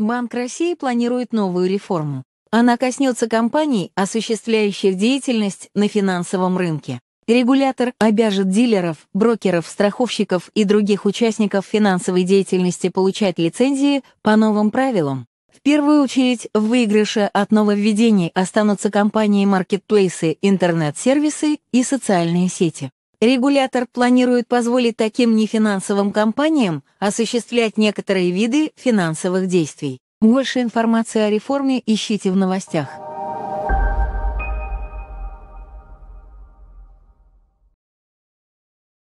Банк России планирует новую реформу. Она коснется компаний, осуществляющих деятельность на финансовом рынке. Регулятор обяжет дилеров, брокеров, страховщиков и других участников финансовой деятельности получать лицензии по новым правилам. В первую очередь, в выигрыше от нововведений останутся компании-маркетплейсы, интернет-сервисы и социальные сети. Регулятор планирует позволить таким нефинансовым компаниям осуществлять некоторые виды финансовых действий. Больше информации о реформе ищите в новостях.